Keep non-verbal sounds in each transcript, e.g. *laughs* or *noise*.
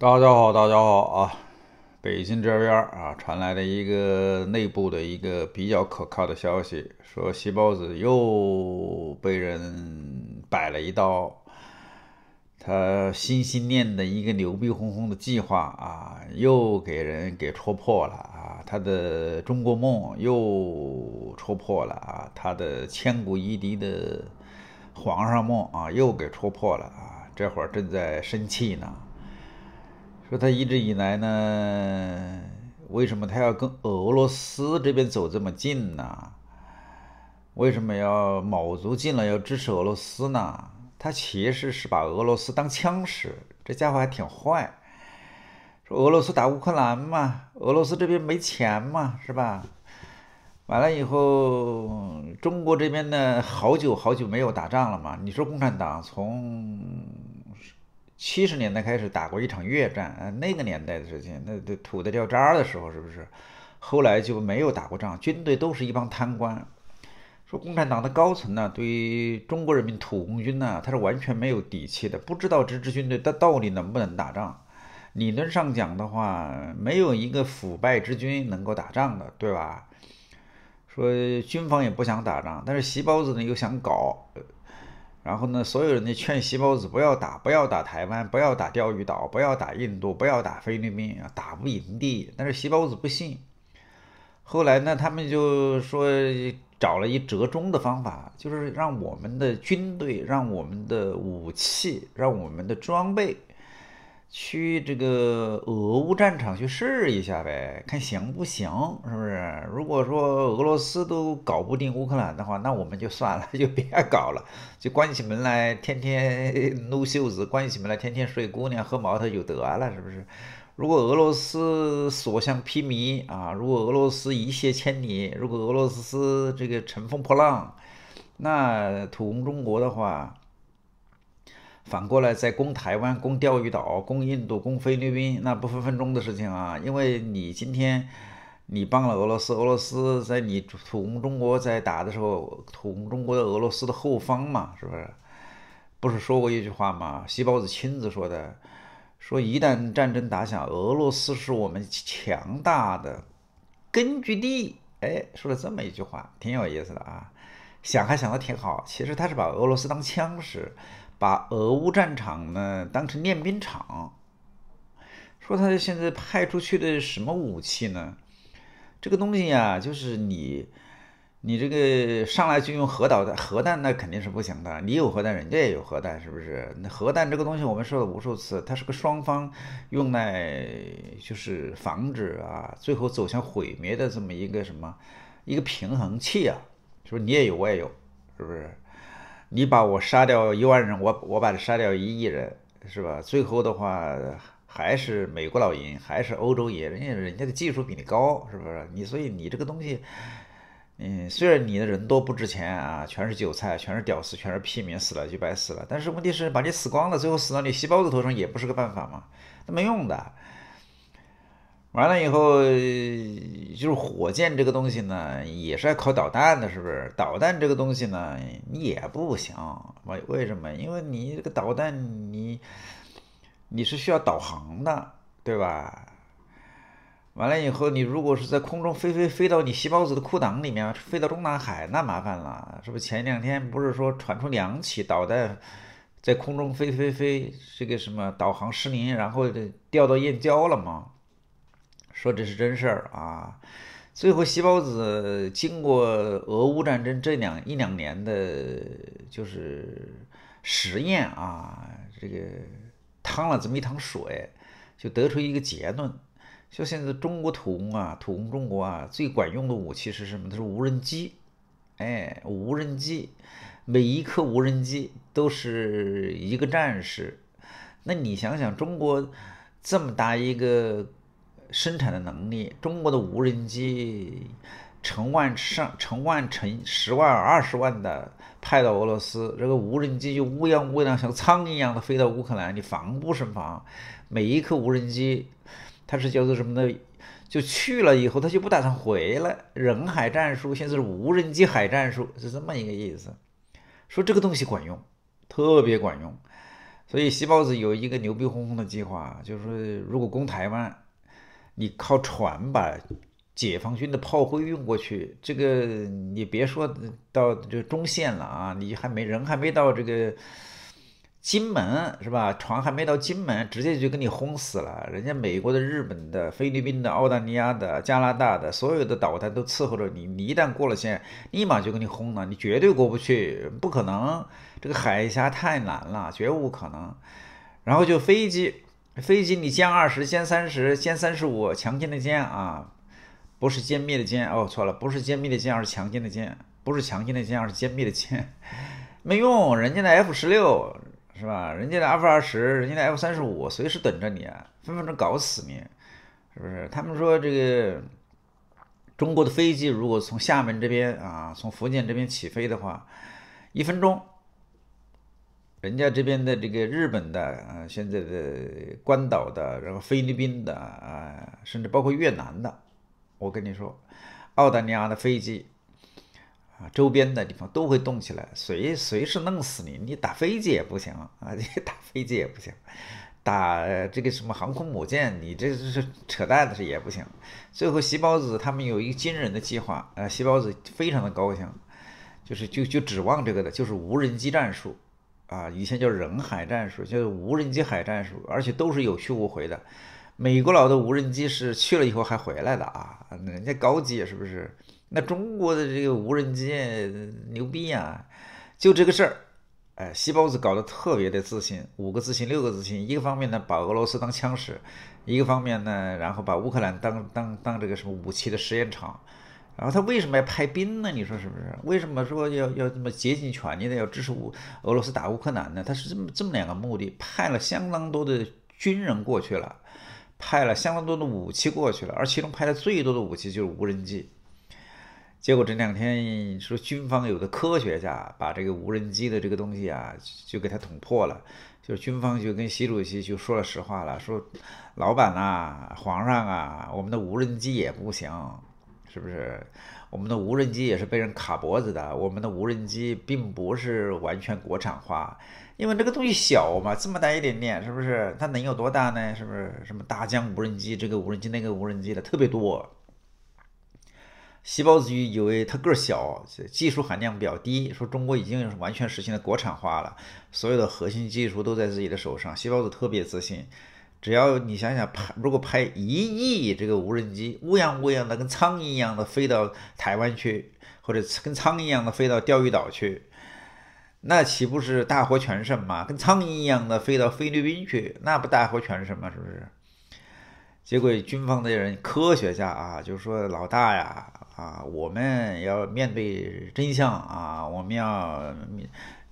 大家好，大家好啊！北京这边啊，传来了一个内部的一个比较可靠的消息，说西包子又被人摆了一刀。他心心念的一个牛逼哄哄的计划啊，又给人给戳破了啊！他的中国梦又戳破了啊！他的千古一帝的皇上梦啊，又给戳破了啊！这会儿正在生气呢。说他一直以来呢，为什么他要跟俄罗斯这边走这么近呢？为什么要卯足劲了要支持俄罗斯呢？他其实是把俄罗斯当枪使，这家伙还挺坏。说俄罗斯打乌克兰嘛，俄罗斯这边没钱嘛，是吧？完了以后，中国这边呢，好久好久没有打仗了嘛。你说共产党从？七十年代开始打过一场越战，呃，那个年代的事情，那都土的掉渣的时候，是不是？后来就没有打过仗，军队都是一帮贪官。说共产党的高层呢，对于中国人民土共军呢，他是完全没有底气的，不知道这支军队它到底能不能打仗。理论上讲的话，没有一个腐败之军能够打仗的，对吧？说军方也不想打仗，但是“习包子”呢又想搞。然后呢，所有人的劝西包子不要打，不要打台湾，不要打钓鱼岛，不要打印度，不要打菲律宾啊，打不赢的。但是西包子不信。后来呢，他们就说找了一折中的方法，就是让我们的军队，让我们的武器，让我们的装备。去这个俄乌战场去试一下呗，看行不行，是不是？如果说俄罗斯都搞不定乌克兰的话，那我们就算了，*laughs* 就别搞了，就关起门来天天 *laughs* 撸袖子，关起门来天天睡姑娘、喝茅台就得了，是不是？如果俄罗斯所向披靡啊，如果俄罗斯一泻千里，如果俄罗斯这个乘风破浪，那土攻中国的话。反过来，在攻台湾、攻钓鱼岛、攻印度、攻菲律宾，那不分分钟的事情啊！因为你今天你帮了俄罗斯，俄罗斯在你土攻中国在打的时候，土攻中国的俄罗斯的后方嘛，是不是？不是说过一句话吗？西包子亲自说的，说一旦战争打响，俄罗斯是我们强大的根据地。哎，说了这么一句话，挺有意思的啊！想还想的挺好，其实他是把俄罗斯当枪使。把俄乌战场呢当成练兵场，说他现在派出去的什么武器呢？这个东西呀，就是你，你这个上来就用核导弹、核弹，那肯定是不行的。你有核弹，人家也有核弹，是不是？核弹这个东西，我们说了无数次，它是个双方用来就是防止啊，最后走向毁灭的这么一个什么一个平衡器啊，是不是？你也有，我也有，是不是？你把我杀掉一万人，我我把你杀掉一亿人，是吧？最后的话，还是美国佬赢，还是欧洲赢，人家人家的技术比你高，是不是？你所以你这个东西，嗯，虽然你的人多不值钱啊，全是韭菜，全是屌丝，全是屁民，死了就白死了。但是问题是，把你死光了，最后死到你细胞子头上也不是个办法嘛，那没用的。完了以后，就是火箭这个东西呢，也是要靠导弹的，是不是？导弹这个东西呢，你也不行。为为什么？因为你这个导弹，你，你是需要导航的，对吧？完了以后，你如果是在空中飞飞飞到你细胞子的裤裆里面，飞到中南海，那麻烦了，是不是？前两天不是说传出两起导弹在空中飞飞飞，这个什么导航失灵，然后掉到燕郊了吗？说这是真事儿啊！最后，西包子经过俄乌战争这两一两年的，就是实验啊，这个趟了这么一趟水，就得出一个结论。就现在，中国土工啊，土工中国啊，最管用的武器是什么？它是无人机。哎，无人机，每一颗无人机都是一个战士。那你想想，中国这么大一个。生产的能力，中国的无人机成万上成万成十万二十万的派到俄罗斯，这个无人机就乌泱乌泱像苍蝇一样的飞到乌克兰，你防不胜防。每一颗无人机，它是叫做什么呢？就去了以后，他就不打算回来。人海战术，现在是无人机海战术，是这么一个意思。说这个东西管用，特别管用。所以，西包子有一个牛逼哄哄的计划，就是说，如果攻台湾。你靠船吧，解放军的炮灰运过去，这个你别说到这中线了啊，你还没人还没到这个金门是吧？船还没到金门，直接就给你轰死了。人家美国的、日本的、菲律宾的、澳大利亚的、加拿大的，所有的导弹都伺候着你。你一旦过了线，立马就给你轰了，你绝对过不去，不可能。这个海峡太难了，绝无可能。然后就飞机。飞机，你歼二十、歼三十、歼三十五，强奸的歼啊，不是歼灭的歼哦，错了，不是歼灭的歼，而是强奸的歼，不是强奸的歼，而是歼灭的歼，*laughs* 没用，人家的 F 十六是吧？人家的 F 二十，人家的 F 三十五，随时等着你啊，分分钟搞死你，是不是？他们说这个中国的飞机，如果从厦门这边啊，从福建这边起飞的话，一分钟。人家这边的这个日本的，呃，现在的关岛的，然后菲律宾的，啊，甚至包括越南的，我跟你说，澳大利亚的飞机，啊，周边的地方都会动起来，随随时弄死你，你打飞机也不行 *laughs* 啊，你打飞机也不行，打这个什么航空母舰，你这是扯淡的，是也不行。最后，西包子他们有一个惊人的计划，呃，西包子非常的高兴，就是就就指望这个的，就是无人机战术。啊，以前叫人海战术，就是无人机海战术，而且都是有去无回的。美国佬的无人机是去了以后还回来的啊，人家高级是不是？那中国的这个无人机牛逼呀，就这个事儿，哎，西包子搞得特别的自信，五个自信，六个自信，一个方面呢把俄罗斯当枪使，一个方面呢，然后把乌克兰当当当这个什么武器的实验场。然后他为什么要派兵呢？你说是不是？为什么说要要这么竭尽全力的要支持乌俄罗斯打乌克兰呢？他是这么这么两个目的，派了相当多的军人过去了，派了相当多的武器过去了，而其中派的最多的武器就是无人机。结果这两天说军方有的科学家把这个无人机的这个东西啊就给他捅破了，就是军方就跟习主席就说了实话了，说老板啊，皇上啊，我们的无人机也不行。是不是我们的无人机也是被人卡脖子的？我们的无人机并不是完全国产化，因为这个东西小嘛，这么大一点点，是不是？它能有多大呢？是不是？什么大疆无人机，这个无人机那个无人机的特别多。细胞子以为它个儿小，技术含量比较低，说中国已经完全实现了国产化了，所有的核心技术都在自己的手上。细胞子特别自信。只要你想想，拍如果拍一亿这个无人机，乌泱乌泱的跟苍蝇一样的飞到台湾去，或者跟苍蝇一样的飞到钓鱼岛去，那岂不是大获全胜嘛？跟苍蝇一样的飞到菲律宾去，那不大获全胜吗？是不是？结果军方的人、科学家啊，就是说老大呀，啊，我们要面对真相啊，我们要。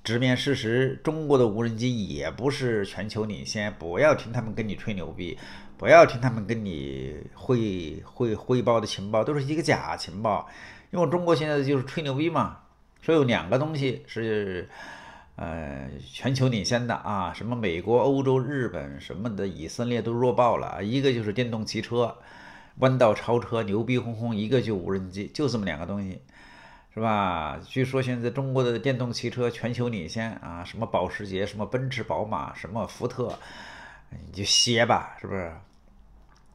直面事实，中国的无人机也不是全球领先。不要听他们跟你吹牛逼，不要听他们跟你会会汇报的情报都是一个假情报。因为中国现在就是吹牛逼嘛，说有两个东西是，呃，全球领先的啊，什么美国、欧洲、日本什么的，以色列都弱爆了。一个就是电动汽车，弯道超车，牛逼哄哄；一个就无人机，就这么两个东西。是吧？据说现在中国的电动汽车全球领先啊，什么保时捷、什么奔驰、宝马、什么福特，你就歇吧，是不是？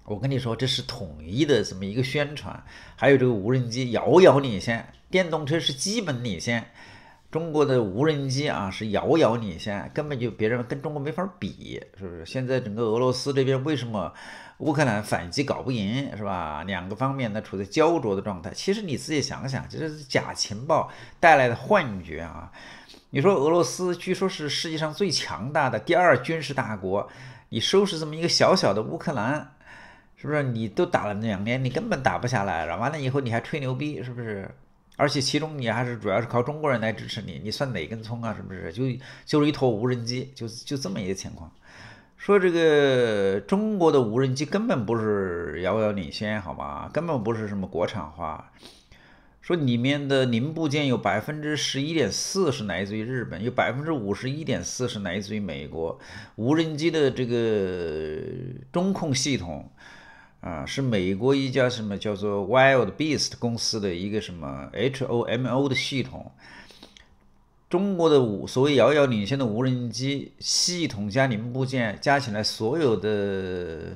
我跟你说，这是统一的，这么一个宣传？还有这个无人机遥遥领先，电动车是基本领先。中国的无人机啊，是遥遥领先，根本就别人跟中国没法比，是不是？现在整个俄罗斯这边为什么乌克兰反击搞不赢，是吧？两个方面呢，处在焦灼的状态。其实你自己想想，这是假情报带来的幻觉啊！你说俄罗斯据说是世界上最强大的第二军事大国，你收拾这么一个小小的乌克兰，是不是？你都打了两年，你根本打不下来，完了以后你还吹牛逼，是不是？而且其中你还是主要是靠中国人来支持你，你算哪根葱啊？是不是？就就是一坨无人机，就就这么一个情况。说这个中国的无人机根本不是遥遥领先，好吗？根本不是什么国产化。说里面的零部件有百分之十一点四是来自于日本，有百分之五十一点四是来自于美国。无人机的这个中控系统。啊，是美国一家什么叫做 Wild Beast 公司的一个什么 H O M O 的系统，中国的所谓遥遥领先的无人机系统加零部件加起来所有的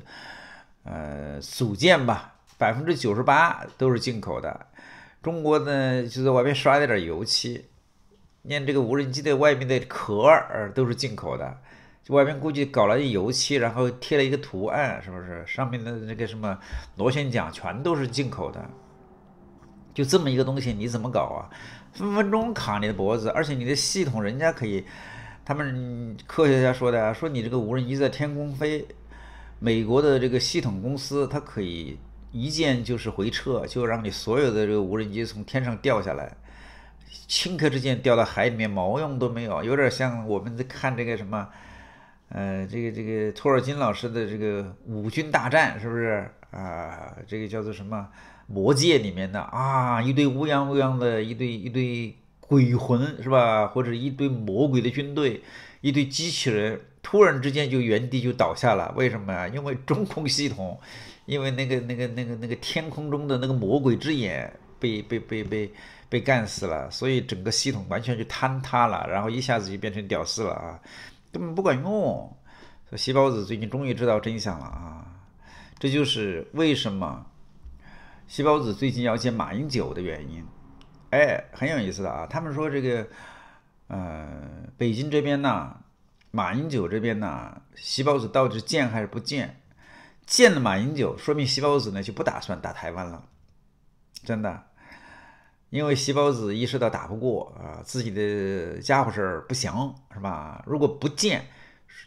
呃组件吧，百分之九十八都是进口的，中国呢就在外面刷了点油漆，你看这个无人机的外面的壳儿都是进口的。外边估计搞了油漆，然后贴了一个图案，是不是上面的那个什么螺旋桨全都是进口的？就这么一个东西，你怎么搞啊？分分钟卡你的脖子，而且你的系统人家可以，他们科学家说的，说你这个无人机在天空飞，美国的这个系统公司它可以一键就是回撤，就让你所有的这个无人机从天上掉下来，顷刻之间掉到海里面，毛用都没有，有点像我们在看这个什么。呃，这个这个托尔金老师的这个五军大战是不是啊？这个叫做什么魔界里面的啊？一堆乌央乌央的一堆一堆鬼魂是吧？或者一堆魔鬼的军队，一堆机器人，突然之间就原地就倒下了，为什么呀？因为中控系统，因为那个那个那个那个天空中的那个魔鬼之眼被被被被被干死了，所以整个系统完全就坍塌了，然后一下子就变成屌丝了啊！根本不管用，说细胞子最近终于知道真相了啊！这就是为什么细胞子最近要见马英九的原因。哎，很有意思的啊！他们说这个，呃，北京这边呢，马英九这边呢，细胞子到底见还是不见？见了马英九，说明细胞子呢就不打算打台湾了，真的。因为细包子意识到打不过啊，自己的家伙儿不行，是吧？如果不见，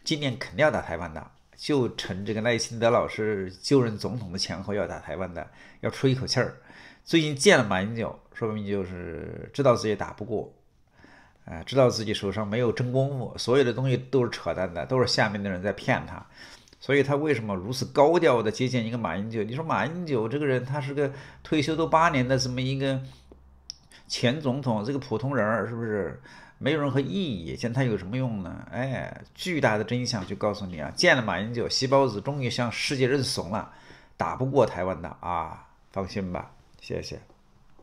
今年肯定要打台湾的，就趁这个赖清德老师就任总统的前后要打台湾的，要出一口气儿。最近见了马英九，说明就是知道自己打不过，啊，知道自己手上没有真功夫，所有的东西都是扯淡的，都是下面的人在骗他。所以他为什么如此高调的接见一个马英九？你说马英九这个人，他是个退休都八年的这么一个？前总统这个普通人儿是不是没有任何意义？见他有什么用呢？哎，巨大的真相就告诉你啊！见了马英九，西包子终于向世界认怂了，打不过台湾的啊，放心吧，谢谢。